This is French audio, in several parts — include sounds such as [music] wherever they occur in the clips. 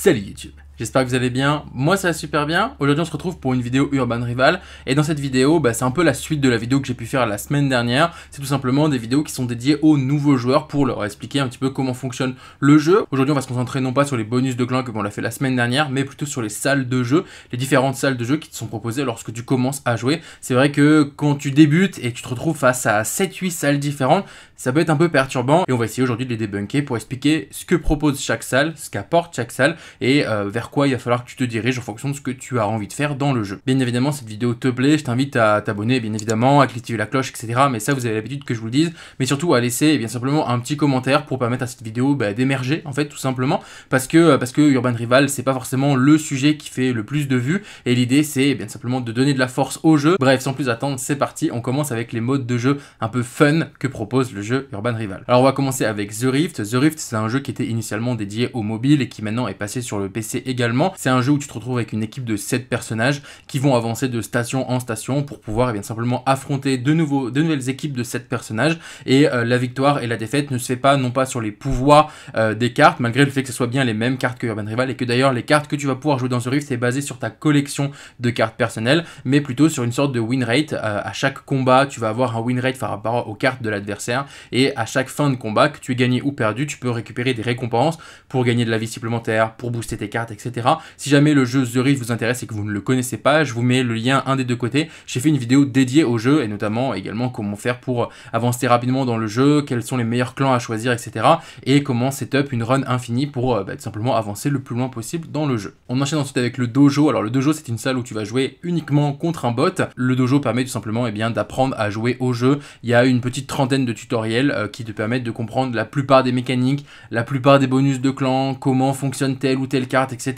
Salut YouTube J'espère que vous allez bien. Moi, ça va super bien. Aujourd'hui, on se retrouve pour une vidéo Urban Rival. Et dans cette vidéo, bah, c'est un peu la suite de la vidéo que j'ai pu faire la semaine dernière. C'est tout simplement des vidéos qui sont dédiées aux nouveaux joueurs pour leur expliquer un petit peu comment fonctionne le jeu. Aujourd'hui, on va se concentrer non pas sur les bonus de clan comme on l'a fait la semaine dernière, mais plutôt sur les salles de jeu, les différentes salles de jeu qui te sont proposées lorsque tu commences à jouer. C'est vrai que quand tu débutes et tu te retrouves face à 7-8 salles différentes, ça peut être un peu perturbant. Et on va essayer aujourd'hui de les débunker pour expliquer ce que propose chaque salle, ce qu'apporte chaque salle et euh, vers quoi il va falloir que tu te diriges en fonction de ce que tu as envie de faire dans le jeu. Bien évidemment, cette vidéo te plaît, je t'invite à t'abonner, bien évidemment, à cliquer la cloche, etc. Mais ça, vous avez l'habitude que je vous le dise. Mais surtout, à laisser eh bien simplement un petit commentaire pour permettre à cette vidéo bah, d'émerger, en fait, tout simplement. Parce que, euh, parce que Urban Rival, c'est pas forcément le sujet qui fait le plus de vues. Et l'idée, c'est eh bien simplement de donner de la force au jeu. Bref, sans plus attendre, c'est parti. On commence avec les modes de jeu un peu fun que propose le jeu Urban Rival. Alors, on va commencer avec The Rift. The Rift, c'est un jeu qui était initialement dédié au mobile et qui maintenant est passé sur le PC également c'est un jeu où tu te retrouves avec une équipe de 7 personnages qui vont avancer de station en station pour pouvoir eh bien, simplement affronter de, nouveaux, de nouvelles équipes de 7 personnages. Et euh, la victoire et la défaite ne se fait pas non pas sur les pouvoirs euh, des cartes, malgré le fait que ce soit bien les mêmes cartes que Urban Rival et que d'ailleurs les cartes que tu vas pouvoir jouer dans ce Rift c'est basé sur ta collection de cartes personnelles, mais plutôt sur une sorte de win rate. Euh, à chaque combat, tu vas avoir un win rate par rapport aux cartes de l'adversaire et à chaque fin de combat, que tu aies gagné ou perdu, tu peux récupérer des récompenses pour gagner de la vie supplémentaire, pour booster tes cartes, etc. Si jamais le jeu The Rift vous intéresse et que vous ne le connaissez pas, je vous mets le lien un des deux côtés. J'ai fait une vidéo dédiée au jeu et notamment également comment faire pour avancer rapidement dans le jeu, quels sont les meilleurs clans à choisir, etc. Et comment setup une run infinie pour euh, bah, simplement avancer le plus loin possible dans le jeu. On enchaîne ensuite avec le dojo. Alors le dojo c'est une salle où tu vas jouer uniquement contre un bot. Le dojo permet tout simplement eh bien d'apprendre à jouer au jeu. Il y a une petite trentaine de tutoriels euh, qui te permettent de comprendre la plupart des mécaniques, la plupart des bonus de clan, comment fonctionne telle ou telle carte, etc.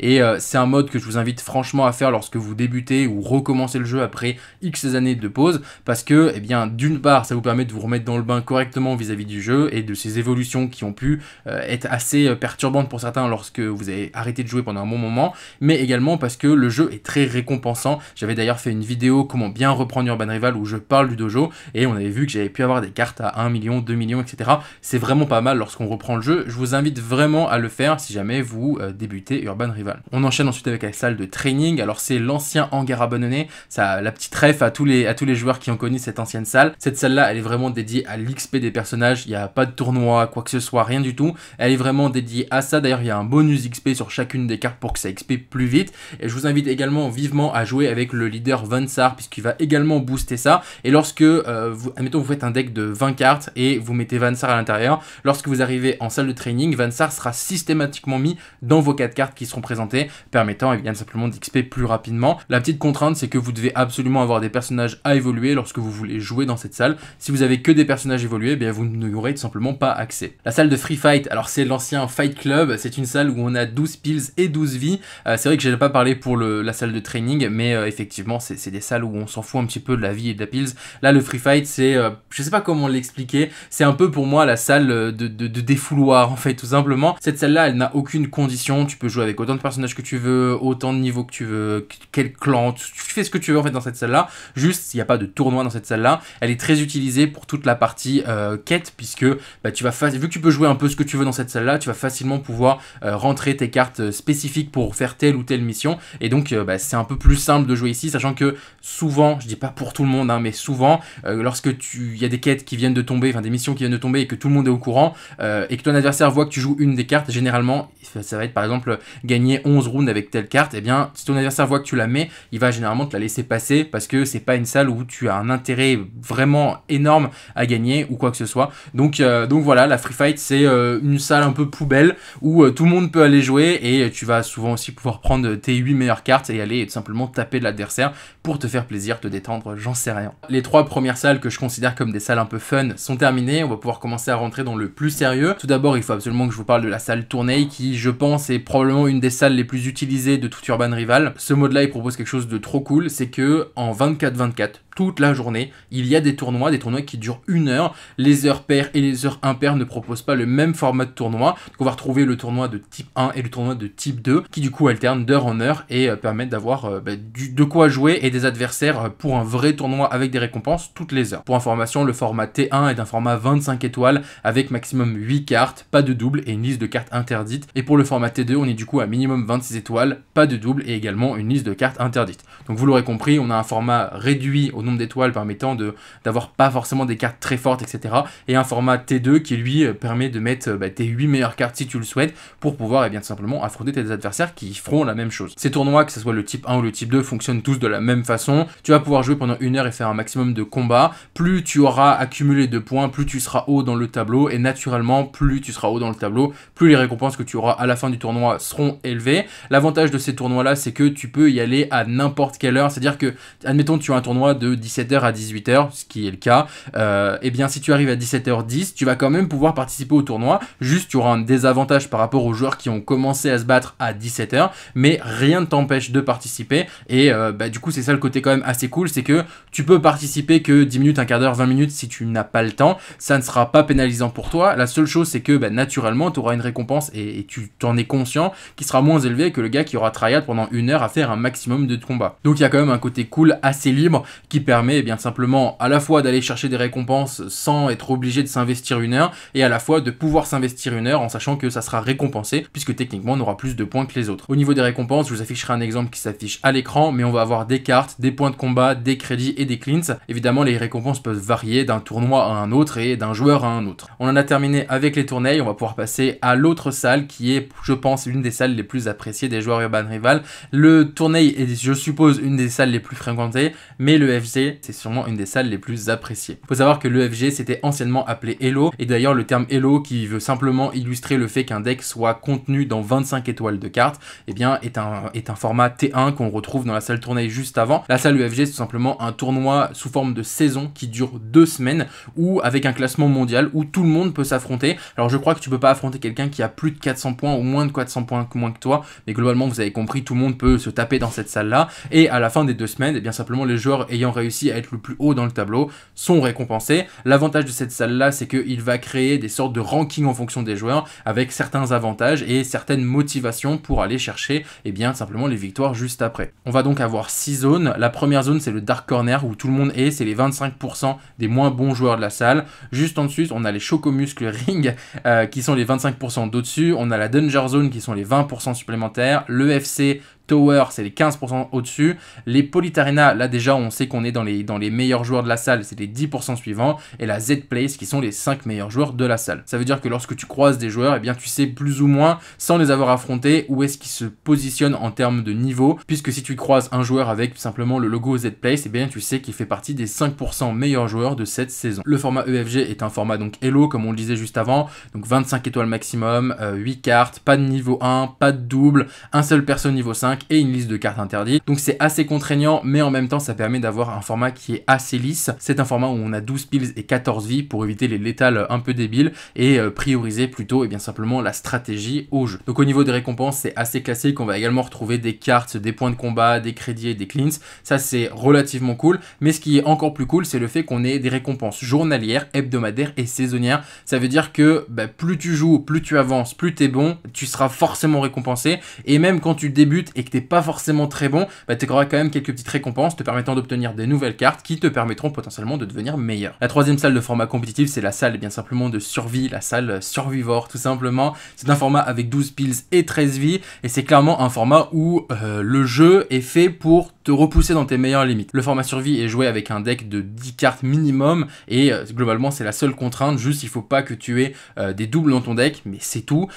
Et euh, c'est un mode que je vous invite franchement à faire lorsque vous débutez ou recommencez le jeu après X années de pause, parce que, eh bien, d'une part, ça vous permet de vous remettre dans le bain correctement vis-à-vis du jeu et de ces évolutions qui ont pu euh, être assez euh, perturbantes pour certains lorsque vous avez arrêté de jouer pendant un bon moment, mais également parce que le jeu est très récompensant. J'avais d'ailleurs fait une vidéo comment bien reprendre Urban Rival où je parle du dojo et on avait vu que j'avais pu avoir des cartes à 1 million, 2 millions, etc. C'est vraiment pas mal lorsqu'on reprend le jeu. Je vous invite vraiment à le faire si jamais vous débutez urban rival. On enchaîne ensuite avec la salle de training. Alors c'est l'ancien hangar abandonné, ça la petite ref à tous les à tous les joueurs qui ont connu cette ancienne salle. Cette salle là, elle est vraiment dédiée à l'XP des personnages, il n'y a pas de tournoi, quoi que ce soit, rien du tout. Elle est vraiment dédiée à ça. D'ailleurs, il y a un bonus XP sur chacune des cartes pour que ça XP plus vite et je vous invite également vivement à jouer avec le leader Vansar puisqu'il va également booster ça et lorsque euh, vous admettons vous faites un deck de 20 cartes et vous mettez Vansar à l'intérieur, lorsque vous arrivez en salle de training, Vansar sera systématiquement mis dans vos 4 cartes cartes qui seront présentées, permettant évidemment eh bien simplement d'XP plus rapidement. La petite contrainte, c'est que vous devez absolument avoir des personnages à évoluer lorsque vous voulez jouer dans cette salle. Si vous avez que des personnages évolués, eh bien vous aurez tout simplement pas accès. La salle de Free Fight, alors c'est l'ancien Fight Club, c'est une salle où on a 12 pills et 12 vies. Euh, c'est vrai que j'ai pas parlé pour le, la salle de training, mais euh, effectivement, c'est des salles où on s'en fout un petit peu de la vie et de la pills. Là, le Free Fight, c'est, euh, je sais pas comment l'expliquer, c'est un peu pour moi la salle de défouloir en fait, tout simplement. Cette salle-là, elle n'a aucune condition, tu peux jouer avec autant de personnages que tu veux, autant de niveaux que tu veux, quel clan, tu, fais ce que tu veux en fait dans cette salle-là. Juste, il n'y a pas de tournoi dans cette salle-là. Elle est très utilisée pour toute la partie euh, quête, puisque bah, tu vas vu que tu peux jouer un peu ce que tu veux dans cette salle-là, tu vas facilement pouvoir euh, rentrer tes cartes euh, spécifiques pour faire telle ou telle mission. Et donc, bah, c'est un peu plus simple de jouer ici, sachant que souvent, je dis pas pour tout le monde, hein, mais souvent, lorsque tu, il y a des quêtes qui viennent de tomber, enfin des missions qui viennent de tomber et que tout le monde est au courant et que ton adversaire voit que tu joues une des cartes, généralement, ça va être par exemple gagner 11 rounds avec telle carte, et eh bien, si ton adversaire voit que tu la mets, il va généralement te la laisser passer parce que c'est pas une salle où tu as un intérêt vraiment énorme à gagner ou quoi que ce soit. Donc, euh, donc voilà, la Free Fight, c'est euh, une salle un peu poubelle où euh, tout le monde peut aller jouer et tu vas souvent aussi pouvoir prendre tes 8 meilleures cartes et aller tout simplement taper de l'adversaire pour te faire plaisir, te détendre, j'en sais rien. Les trois premières salles que je considère comme des salles un peu fun sont terminées, on va pouvoir commencer à rentrer dans le plus sérieux. Tout d'abord, il faut absolument que je vous parle de la salle tournée qui, je pense, est probablement une des salles les plus utilisées de toute Urban Rival. Ce mode-là, il propose quelque chose de trop cool, c'est que en 24-24, toute la journée. Il y a des tournois, des tournois qui durent une heure. Les heures paires et les heures impaires ne proposent pas le même format de tournoi. Donc on va retrouver le tournoi de type 1 et le tournoi de type 2 qui du coup alternent d'heure en heure et euh, permettent d'avoir euh, bah, de quoi jouer et des adversaires euh, pour un vrai tournoi avec des récompenses toutes les heures. Pour information, le format T1 est d'un format 25 étoiles avec maximum 8 cartes, pas de double et une liste de cartes interdites. Et pour le format T2, on est du coup à minimum 26 étoiles, pas de double et également une liste de cartes interdites. Donc vous l'aurez compris, on a un format réduit au d'étoiles permettant d'avoir pas forcément des cartes très fortes, etc. Et un format T2 qui lui euh, permet de mettre euh, bah, tes 8 meilleures cartes si tu le souhaites pour pouvoir et eh bien simplement affronter tes adversaires qui feront la même chose. Ces tournois, que ce soit le type 1 ou le type 2, fonctionnent tous de la même façon. Tu vas pouvoir jouer pendant une heure et faire un maximum de combats. Plus tu auras accumulé de points, plus tu seras haut dans le tableau et naturellement, plus tu seras haut dans le tableau, plus les récompenses que tu auras à la fin du tournoi seront élevées. L'avantage de ces tournois-là, c'est que tu peux y aller à n'importe quelle heure. C'est-à-dire que, admettons, tu as un tournoi de 17h à 18h, ce qui est le cas, et euh, eh bien si tu arrives à 17h10, tu vas quand même pouvoir participer au tournoi. Juste, tu auras un désavantage par rapport aux joueurs qui ont commencé à se battre à 17h, mais rien ne t'empêche de participer. Et euh, bah, du coup, c'est ça le côté quand même assez cool, c'est que tu peux participer que 10 minutes, un quart d'heure, 20 minutes si tu n'as pas le temps. Ça ne sera pas pénalisant pour toi. La seule chose, c'est que bah, naturellement, tu auras une récompense et, tu t'en es conscient qui sera moins élevée que le gars qui aura tryhard pendant une heure à faire un maximum de combats. Donc il y a quand même un côté cool assez libre qui permet eh bien simplement à la fois d'aller chercher des récompenses sans être obligé de s'investir une heure et à la fois de pouvoir s'investir une heure en sachant que ça sera récompensé puisque techniquement on aura plus de points que les autres. Au niveau des récompenses, je vous afficherai un exemple qui s'affiche à l'écran mais on va avoir des cartes, des points de combat, des crédits et des cleans. Évidemment les récompenses peuvent varier d'un tournoi à un autre et d'un joueur à un autre. On en a terminé avec les tournées, on va pouvoir passer à l'autre salle qui est je pense l'une des salles les plus appréciées des joueurs Urban Rival. Le tourneil est je suppose une des salles les plus fréquentées mais le c'est sûrement une des salles les plus appréciées. Faut savoir que l'UFG, c'était anciennement appelé Hello, et d'ailleurs le terme Hello qui veut simplement illustrer le fait qu'un deck soit contenu dans 25 étoiles de cartes, eh bien est un, est un format T1 qu'on retrouve dans la salle tournée juste avant. La salle UFG, c'est tout simplement un tournoi sous forme de saison qui dure deux semaines, ou avec un classement mondial où tout le monde peut s'affronter. Alors je crois que tu peux pas affronter quelqu'un qui a plus de 400 points ou moins de 400 points que moins que toi, mais globalement vous avez compris, tout le monde peut se taper dans cette salle là, et à la fin des deux semaines, eh bien simplement les joueurs ayant réussi à être le plus haut dans le tableau sont récompensés. L'avantage de cette salle-là, c'est qu'il va créer des sortes de rankings en fonction des joueurs avec certains avantages et certaines motivations pour aller chercher et eh bien, simplement les victoires juste après. On va donc avoir six zones. La première zone, c'est le Dark Corner où tout le monde est. C'est les 25% des moins bons joueurs de la salle. Juste en dessous on a les Chocomuscle [laughs] Ring euh, qui sont les 25% d'au-dessus. On a la Danger Zone qui sont les 20% supplémentaires. Le FC Tower, c'est les 15% au-dessus. Les Politarena, là déjà, on sait qu'on est dans les, dans les meilleurs joueurs de la salle, c'est les 10% suivants. Et la Z-Place, qui sont les 5 meilleurs joueurs de la salle. Ça veut dire que lorsque tu croises des joueurs, eh bien, tu sais plus ou moins, sans les avoir affrontés, où est-ce qu'ils se positionnent en termes de niveau. Puisque si tu croises un joueur avec simplement le logo Z-Place, eh bien, tu sais qu'il fait partie des 5% meilleurs joueurs de cette saison. Le format EFG est un format donc Hello, comme on le disait juste avant. Donc 25 étoiles maximum, 8 euh, cartes, pas de niveau 1, pas de double, un seul perso niveau 5 et une liste de cartes interdites. Donc c'est assez contraignant, mais en même temps, ça permet d'avoir un format qui est assez lisse. C'est un format où on a 12 piles et 14 vies pour éviter les létales un peu débiles et euh, prioriser plutôt et eh bien simplement la stratégie au jeu. Donc au niveau des récompenses, c'est assez classique. On va également retrouver des cartes, des points de combat, des crédits et des cleans. Ça, c'est relativement cool. Mais ce qui est encore plus cool, c'est le fait qu'on ait des récompenses journalières, hebdomadaires et saisonnières. Ça veut dire que bah, plus tu joues, plus tu avances, plus tu es bon, tu seras forcément récompensé. Et même quand tu débutes et t'es pas forcément très bon, bah t'auras quand même quelques petites récompenses te permettant d'obtenir des nouvelles cartes qui te permettront potentiellement de devenir meilleur. La troisième salle de format compétitif, c'est la salle bien simplement de survie, la salle survivor tout simplement. C'est un format avec 12 piles et 13 vies et c'est clairement un format où euh, le jeu est fait pour te repousser dans tes meilleures limites. Le format survie est joué avec un deck de 10 cartes minimum et euh, globalement c'est la seule contrainte, juste il faut pas que tu aies euh, des doubles dans ton deck, mais c'est tout.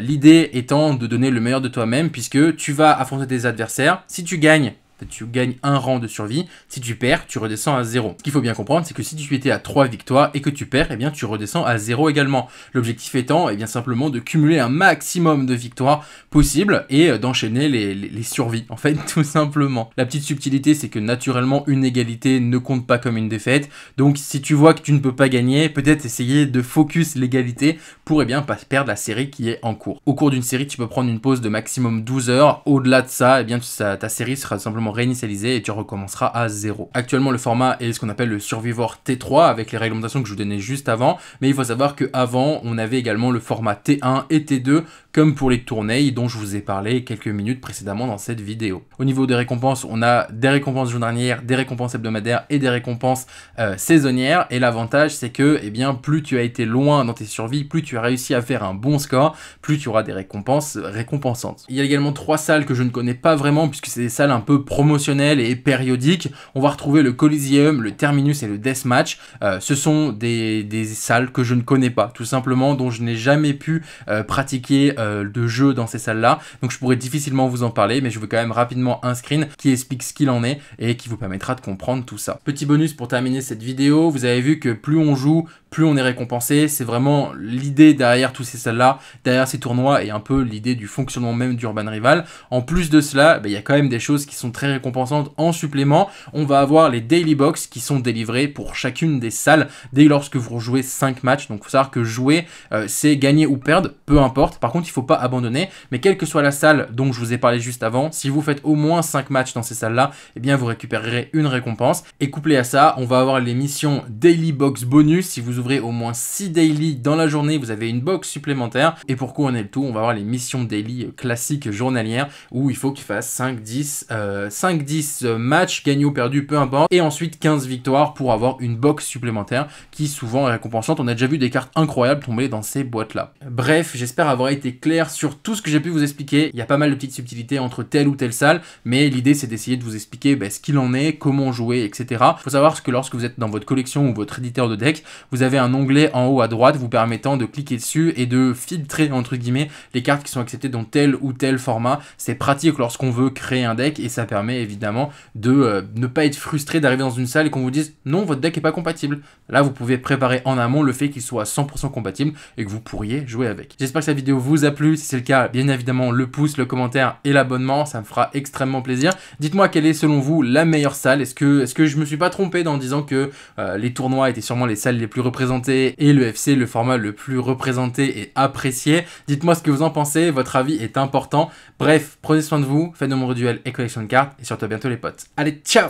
L'idée étant de donner le meilleur de toi-même puisque tu vas affronter de des adversaires. Si tu gagnes, tu gagnes un rang de survie. Si tu perds, tu redescends à 0. Ce qu'il faut bien comprendre, c'est que si tu étais à 3 victoires et que tu perds, eh bien tu redescends à 0 également. L'objectif étant eh bien simplement de cumuler un maximum de victoires possible et euh, d'enchaîner les, les, survies, en fait, [laughs] tout simplement. La petite subtilité, c'est que naturellement, une égalité ne compte pas comme une défaite. Donc si tu vois que tu ne peux pas gagner, peut-être essayer de focus l'égalité pour eh bien pas perdre la série qui est en cours. Au cours d'une série, tu peux prendre une pause de maximum 12 heures. Au-delà de ça, eh bien ta série sera simplement réinitialiser et tu recommenceras à zéro. Actuellement, le format est ce qu'on appelle le Survivor T3 avec les réglementations que je vous donnais juste avant, mais il faut savoir que avant on avait également le format T1 et T2 comme pour les tournées dont je vous ai parlé quelques minutes précédemment dans cette vidéo. Au niveau des récompenses, on a des récompenses journalières, des récompenses hebdomadaires et des récompenses euh, saisonnières. Et l'avantage, c'est que eh bien, plus tu as été loin dans tes survies, plus tu as réussi à faire un bon score, plus tu auras des récompenses euh, récompensantes. Il y a également trois salles que je ne connais pas vraiment puisque c'est des salles un peu promotionnelles et périodiques. On va retrouver le Coliseum, le Terminus et le Deathmatch. Euh, ce sont des, salles que je ne connais pas, tout simplement, dont je n'ai jamais pu euh, pratiquer euh, de jeux dans ces salles-là. Donc je pourrais difficilement vous en parler, mais je veux quand même rapidement un screen qui explique ce qu'il en est et qui vous permettra de comprendre tout ça. Petit bonus pour terminer cette vidéo, vous avez vu que plus on joue, plus on est récompensé. C'est vraiment l'idée derrière tous ces salles-là, derrière ces tournois et un peu l'idée du fonctionnement même d'Urban Rival. En plus de cela, bah, il y a quand même des choses qui sont très récompensantes en supplément. On va avoir les daily box qui sont délivrés pour chacune des salles dès lorsque vous jouez 5 matchs. Donc faut savoir que jouer, euh, c'est gagner ou perdre, peu importe. Par contre, il ne faut pas abandonner. Mais quelle que soit la salle dont je vous ai parlé juste avant, si vous faites au moins 5 matchs dans ces salles-là, eh bien vous récupérerez une récompense. Et couplé à ça, on va avoir les missions daily box bonus si vous au moins 6 daily dans la journée, vous avez une box supplémentaire. Et pour couronner le tout, on va voir les missions daily euh, classiques journalières où il faut qu'il fasse 5, 10, 5, 10 matchs, gagnés ou perdus, peu importe. Et ensuite 15 victoires pour avoir une box supplémentaire qui souvent est récompensante. On a déjà vu des cartes incroyables tomber dans ces boîtes-là. Bref, j'espère avoir été clair sur tout ce que j'ai pu vous expliquer. Il y a pas mal de petites subtilités entre telle ou telle salle, mais l'idée c'est d'essayer de vous expliquer ben, ce qu'il en est, comment jouer, etc. Faut savoir ce que lorsque vous êtes dans votre collection ou votre éditeur de deck, vous avez un onglet en haut à droite vous permettant de cliquer dessus et de filtrer entre guillemets les cartes qui sont acceptées dans tel ou tel format. C'est pratique lorsqu'on veut créer un deck et ça permet évidemment de euh, ne pas être frustré d'arriver dans une salle et qu'on vous dise non votre deck est pas compatible. Là vous pouvez préparer en amont le fait qu'il soit 100% compatible et que vous pourriez jouer avec. J'espère que cette vidéo vous a plu. Si c'est le cas, bien évidemment le pouce, le commentaire et l'abonnement, ça me fera extrêmement plaisir. Dites-moi quelle est selon vous la meilleure salle. Est-ce que, est-ce que je me suis pas trompé en disant que euh, les tournois étaient sûrement les salles les plus représentées et le FC le format le plus représenté et apprécié. Dites-moi ce que vous en pensez, votre avis est important. Bref, prenez soin de vous, faites de mon duels et collection de cartes et surtout à bientôt les potes. Allez, ciao